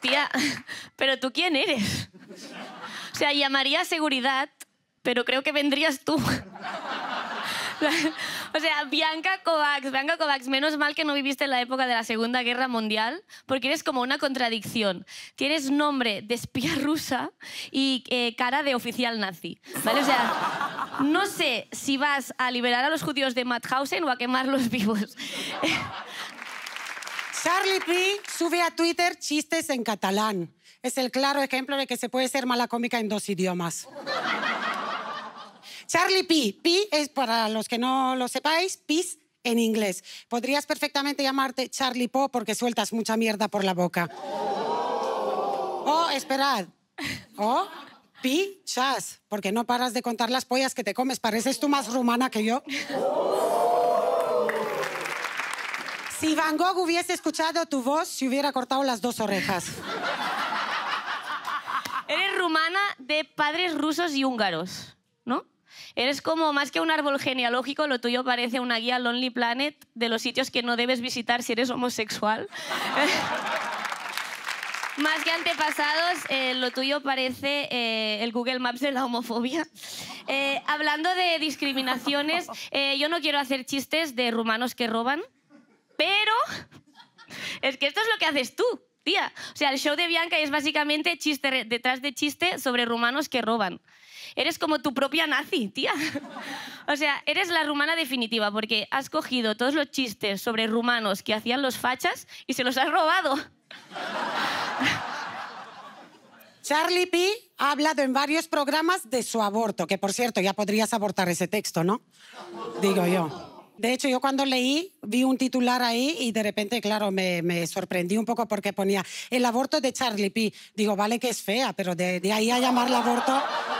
Tía, pero tú quién eres? O sea, llamaría a seguridad, pero creo que vendrías tú. O sea, Bianca Kovács, Bianca Kovacs, menos mal que no viviste en la época de la Segunda Guerra Mundial, porque eres como una contradicción. Tienes nombre de espía rusa y eh, cara de oficial nazi, ¿vale? O sea, no sé si vas a liberar a los judíos de Mauthausen o a quemarlos vivos. Charlie P sube a Twitter chistes en catalán. Es el claro ejemplo de que se puede ser mala cómica en dos idiomas. Charlie P. P es, para los que no lo sepáis, Pis en inglés. Podrías perfectamente llamarte Charlie Po porque sueltas mucha mierda por la boca. Oh, esperad. Oh, chas, porque no paras de contar las pollas que te comes. Pareces tú más rumana que yo. Si Van Gogh hubiese escuchado tu voz, se hubiera cortado las dos orejas. Eres rumana de padres rusos y húngaros, ¿no? Eres como más que un árbol genealógico, lo tuyo parece una guía Lonely Planet de los sitios que no debes visitar si eres homosexual. más que antepasados, eh, lo tuyo parece eh, el Google Maps de la homofobia. Eh, hablando de discriminaciones, yo no quiero hacer chistes de rumanos que roban. Pero es que esto es lo que haces tú, tía. O sea, el show de Bianca es básicamente chiste detrás de chiste sobre rumanos que roban. Eres como tu propia nazi, tía. O sea, eres la rumana definitiva porque has cogido todos los chistes sobre rumanos que hacían los fachas y se los has robado. Charlie P. ha hablado en varios programas de su aborto, que por cierto ya podrías abortar ese texto, ¿no? Digo yo. De hecho, yo cuando leí, vi un titular ahí y de repente, claro, me, sorprendí un poco porque ponía el aborto de Charlie P. Digo, vale que es fea, pero de, ahí a llamarla aborto